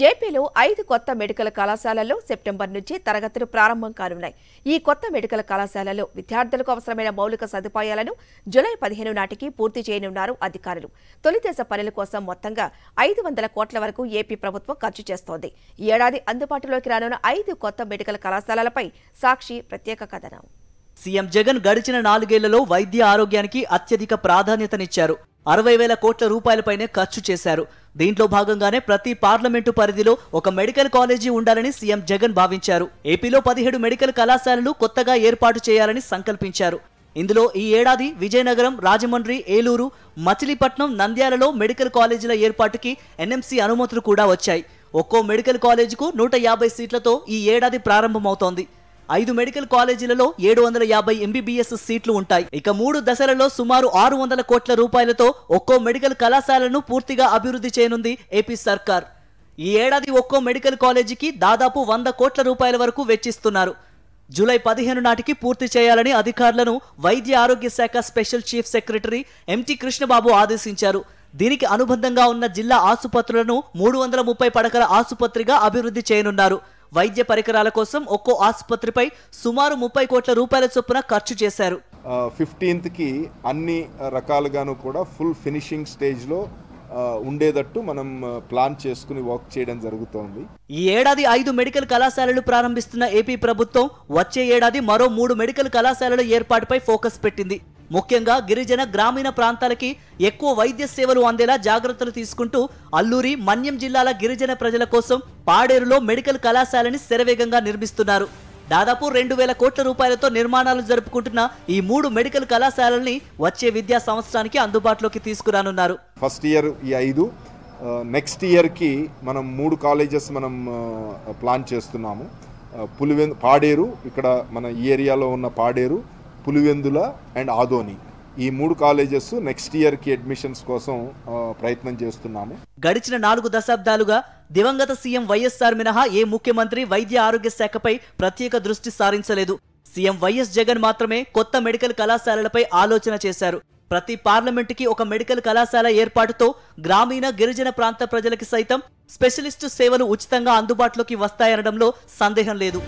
జేపీలో ఐదు కొత్త మెడికల్ కళాశాలల్లో సెప్టెంబర్ నుంచి తరగతులు ప్రారంభం కానున్నాయి ఈ కొత్త మెడికల్ కళాశాలలో విద్యార్థులకు అవసరమైన మౌలిక సదుపాయాలను జులై పదిహేను నాటికి పూర్తి చేయనున్నారు అధికారులు తొలిదశ పనుల కోసం మొత్తంగా ఐదు వందల కోట్ల వరకు ఏపీ ప్రభుత్వం ఖర్చు చేస్తోంది ఈ ఏడాది అందుబాటులోకి రానున్న ఐదు కొత్త మెడికల్ కళాశాలలపై సాక్షి ప్రత్యేక కథనం సీఎం జగన్ గడిచిన నాలుగేళ్లలో వైద్య ఆరోగ్యానికి అత్యధిక ప్రాధాన్యతనిచ్చారు అరవై వేల కోట్ల రూపాయలపైనే ఖర్చు చేశారు దీంట్లో భాగంగానే ప్రతి పార్లమెంటు పరిధిలో ఒక మెడికల్ కాలేజీ ఉండాలని సీఎం జగన్ భావించారు ఏపీలో పదిహేడు మెడికల్ కళాశాలలు కొత్తగా ఏర్పాటు చేయాలని సంకల్పించారు ఇందులో ఈ ఏడాది విజయనగరం రాజమండ్రి ఏలూరు మచిలీపట్నం నంద్యాలలో మెడికల్ కాలేజీల ఏర్పాటుకి ఎన్ఎంసీ అనుమతులు కూడా వచ్చాయి ఒక్కో మెడికల్ కాలేజీకు నూట యాభై సీట్లతో ఈ ఏడాది ప్రారంభమవుతోంది ఐదు మెడికల్ కాలేజీలలో ఏడు వందల యాభై ఎంబీబీఎస్ సీట్లు ఉంటాయి ఇక మూడు దశలలో సుమారు ఆరు వందల కోట్ల రూపాయలతో ఒక్కో మెడికల్ కళాశాలను పూర్తిగా అభివృద్ధి చేయనుంది ఏపీ సర్కార్ ఈ ఏడాది ఒక్కో మెడికల్ కాలేజీకి దాదాపు వంద కోట్ల రూపాయల వరకు వెచ్చిస్తున్నారు జూలై పదిహేను నాటికి పూర్తి చేయాలని అధికారులను వైద్య ఆరోగ్య శాఖ స్పెషల్ చీఫ్ సెక్రటరీ ఎంటి కృష్ణబాబు ఆదేశించారు దీనికి అనుబంధంగా ఉన్న జిల్లా ఆసుపత్రులను మూడు వందల ముప్పై పడకల ఆసుపత్రిగా అభివృద్ధి చేయనున్నారు వైద్య పరికరాల కోసం ఒక్కో ఆసుపత్రిపై సుమారు ముప్పై కోట్ల రూపాయల చొప్పున ఖర్చు చేశారు ఫిఫ్టీన్త్కి అన్ని రకాలుగాను కూడా ఫుల్ ఫినిషింగ్ స్టేజ్లో ఉండేటట్టు మనం ప్లాన్ చేసుకుని వర్క్ చేయడం జరుగుతోంది ఈ ఏడాది ఐదు మెడికల్ కళాశాలలు ప్రారంభిస్తున్న ఏపీ ప్రభుత్వం వచ్చే ఏడాది మరో మూడు మెడికల్ కళాశాలల ఏర్పాటుపై ఫోకస్ పెట్టింది ముఖ్యంగా గిరిజన గ్రామీణ ప్రాంతాలకి ఎక్కువ వైద్య సేవలు అందేలా జాగ్రత్తలు తీసుకుంటూ అల్లూరి మన్యం జిల్లాల గిరిజన ప్రజల కోసం పాడేరులో మెడికల్ కళాశాలని శరవేగంగా నిర్మిస్తున్నారు దాదాపు రెండు వేల కోట్ల రూపాయలతో నిర్మాణాలు జరుపుకుంటున్న ఈ మూడు మెడికల్ కళాశాలని వచ్చే విద్యా సంవత్సరానికి అందుబాటులోకి తీసుకురానున్నారు ఫస్ట్ ఇయర్ ఈ ఐదు నెక్స్ట్ ఇయర్కి మనం మూడు కాలేజెస్ మనం ప్లాన్ చేస్తున్నాము పులివెందు పాడేరు ఇక్కడ మన ఈ ఏరియాలో ఉన్న పాడేరు పులివెందుల అండ్ ఆదోని ఈ మూడు కాలేజెస్ నెక్స్ట్ ఇయర్కి అడ్మిషన్స్ కోసం ప్రయత్నం చేస్తున్నాము గడిచిన నాలుగు దశాబ్దాలుగా దివంగత సీఎం వైఎస్ఆర్ మినహా ఏ ముఖ్యమంత్రి వైద్య ఆరోగ్య శాఖపై ప్రత్యేక దృష్టి సారించలేదు సీఎం వైఎస్ జగన్ మాత్రమే కొత్త మెడికల్ కళాశాలలపై ఆలోచన చేశారు ప్రతి పార్లమెంటుకి ఒక మెడికల్ కళాశాల ఏర్పాటుతో గ్రామీణ గిరిజన ప్రాంత ప్రజలకి సైతం స్పెషలిస్టు సేవలు ఉచితంగా అందుబాటులోకి వస్తాయనడంలో సందేహం లేదు